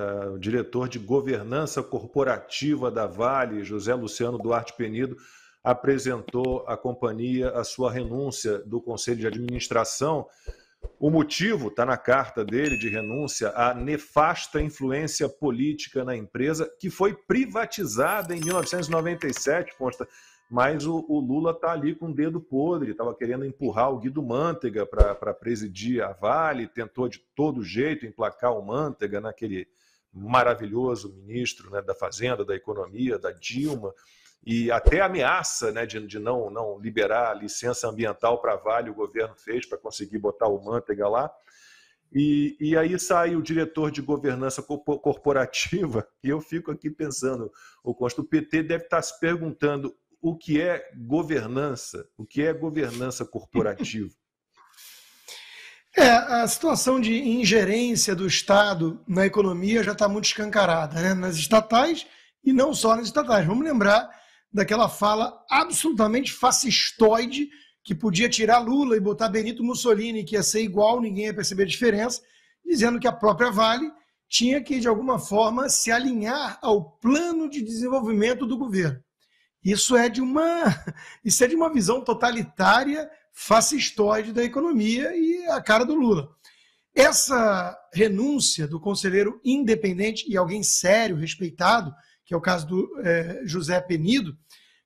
Eh, o diretor de governança corporativa da Vale, José Luciano Duarte Penido, apresentou à companhia a sua renúncia do conselho de administração. O motivo está na carta dele de renúncia à nefasta influência política na empresa, que foi privatizada em 1997, consta. Mas o, o Lula está ali com o dedo podre, estava querendo empurrar o Guido Mantega para presidir a Vale, tentou de todo jeito emplacar o Mantega naquele, maravilhoso ministro né, da Fazenda, da Economia, da Dilma, e até ameaça né, de, de não, não liberar licença ambiental para Vale, o governo fez para conseguir botar o Manteiga lá. E, e, aí sai o diretor de governança corporativa, e eu fico aqui pensando, o Costa, o PT deve estar se perguntando o que é governança, o que é governança corporativa. É, a situação de ingerência do Estado na economia já está muito escancarada né? nas estatais e não só nas estatais. Vamos lembrar daquela fala absolutamente fascistoide que podia tirar Lula e botar Benito Mussolini, que ia ser igual, ninguém ia perceber a diferença, dizendo que a própria Vale tinha que, de alguma forma, se alinhar ao plano de desenvolvimento do governo. Isso é de uma, isso é de uma visão totalitária, fascistoide da economia e a cara do Lula. Essa renúncia do conselheiro independente e alguém sério, respeitado, que é o caso do é, José Penido,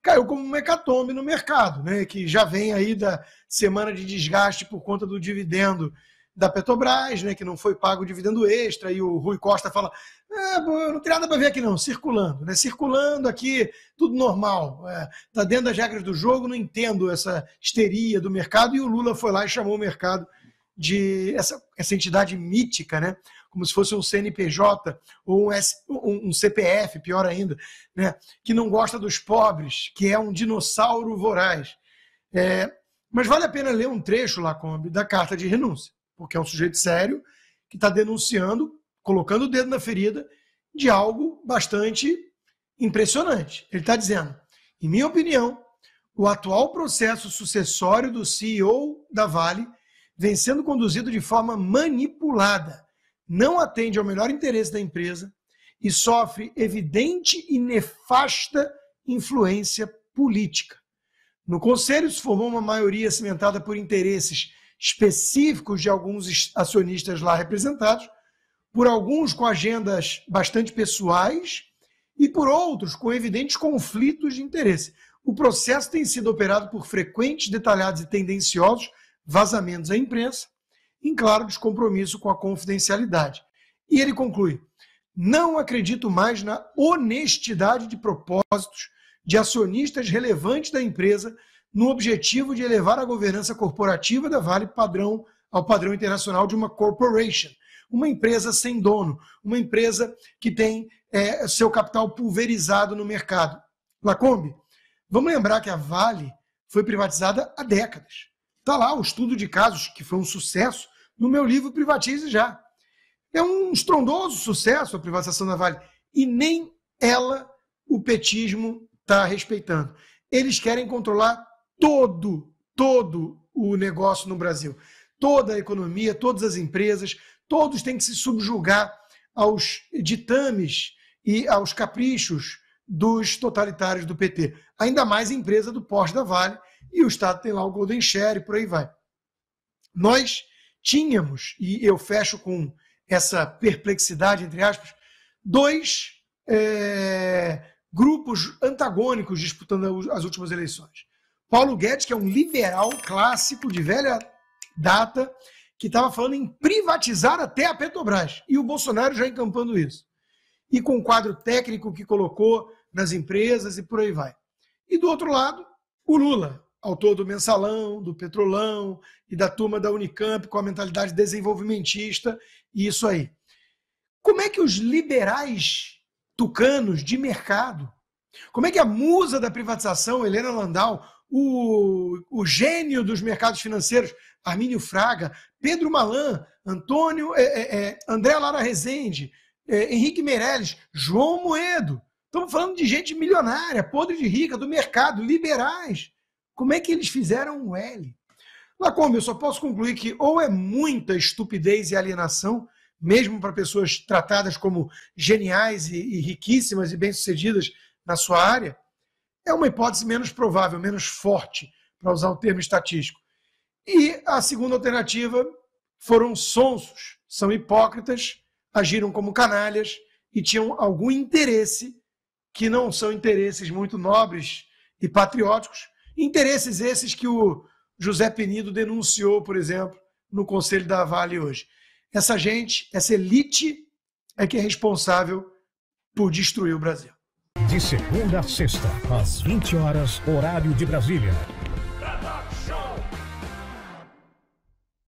caiu como um hecatombe no mercado, né? que já vem aí da semana de desgaste por conta do dividendo da Petrobras, né, que não foi pago dividendo extra, e o Rui Costa fala: é, não tem nada para ver aqui, não, circulando, né? Circulando aqui, tudo normal. Está é, dentro das regras do jogo, não entendo essa histeria do mercado, e o Lula foi lá e chamou o mercado de essa, essa entidade mítica, né? como se fosse um CNPJ ou um, S, um, CPF, pior ainda, né? que não gosta dos pobres, que é um dinossauro voraz. É, mas vale a pena ler um trecho, Lacombe, da carta de renúncia porque é um sujeito sério que está denunciando, colocando o dedo na ferida de algo bastante impressionante. Ele está dizendo, em minha opinião, o atual processo sucessório do CEO da Vale vem sendo conduzido de forma manipulada, não atende ao melhor interesse da empresa e sofre evidente e nefasta influência política. No conselho se formou uma maioria cimentada por interesses específicos de alguns acionistas lá representados, por alguns com agendas bastante pessoais e por outros com evidentes conflitos de interesse. O processo tem sido operado por frequentes, detalhados e tendenciosos vazamentos à imprensa, em claro descompromisso com a confidencialidade. E ele conclui: não acredito mais na honestidade de propósitos de acionistas relevantes da empresa no objetivo de elevar a governança corporativa da Vale padrão ao padrão internacional de uma corporation, uma empresa sem dono, uma empresa que tem é, seu capital pulverizado no mercado. Lacombe, vamos lembrar que a Vale foi privatizada há décadas. Está lá o estudo de casos, que foi um sucesso, no meu livro Privatize Já. É um estrondoso sucesso a privatização da Vale. E nem ela o petismo está respeitando. Eles querem controlar todo, todo o negócio no Brasil. Toda a economia, todas as empresas, todos têm que se subjugar aos ditames e aos caprichos dos totalitários do PT. Ainda mais a empresa do Porsche da Vale e o Estado tem lá o Golden Share e por aí vai. Nós tínhamos, e eu fecho com essa perplexidade, entre aspas, dois é, grupos antagônicos disputando as últimas eleições. Paulo Guedes, que é um liberal clássico de velha data, que estava falando em privatizar até a Petrobras. E o Bolsonaro já encampando isso. E com o quadro técnico que colocou nas empresas e por aí vai. E do outro lado, o Lula, autor do Mensalão, do Petrolão e da turma da Unicamp com a mentalidade desenvolvimentista e isso aí. Como é que os liberais tucanos de mercado, como é que a musa da privatização, Helena Landau, o, o gênio dos mercados financeiros, Armínio Fraga, Pedro Malan, Antônio, é, é, é André Lara Rezende, é, Henrique Meirelles, João Moedo. Estamos falando de gente milionária, podre de rica, do mercado, liberais. Como é que eles fizeram o L? Lacombe, eu só posso concluir que ou é muita estupidez e alienação, mesmo para pessoas tratadas como geniais e, e riquíssimas e bem-sucedidas na sua área, é uma hipótese menos provável, menos forte, para usar um termo estatístico. E a segunda alternativa foram sonsos, são hipócritas, agiram como canalhas e tinham algum interesse que não são interesses muito nobres e patrióticos, interesses esses que o José Penido denunciou, por exemplo, no Conselho da Vale hoje. Essa gente, essa elite é que é responsável por destruir o Brasil de segunda a sexta, às 20 horas, horário de Brasília.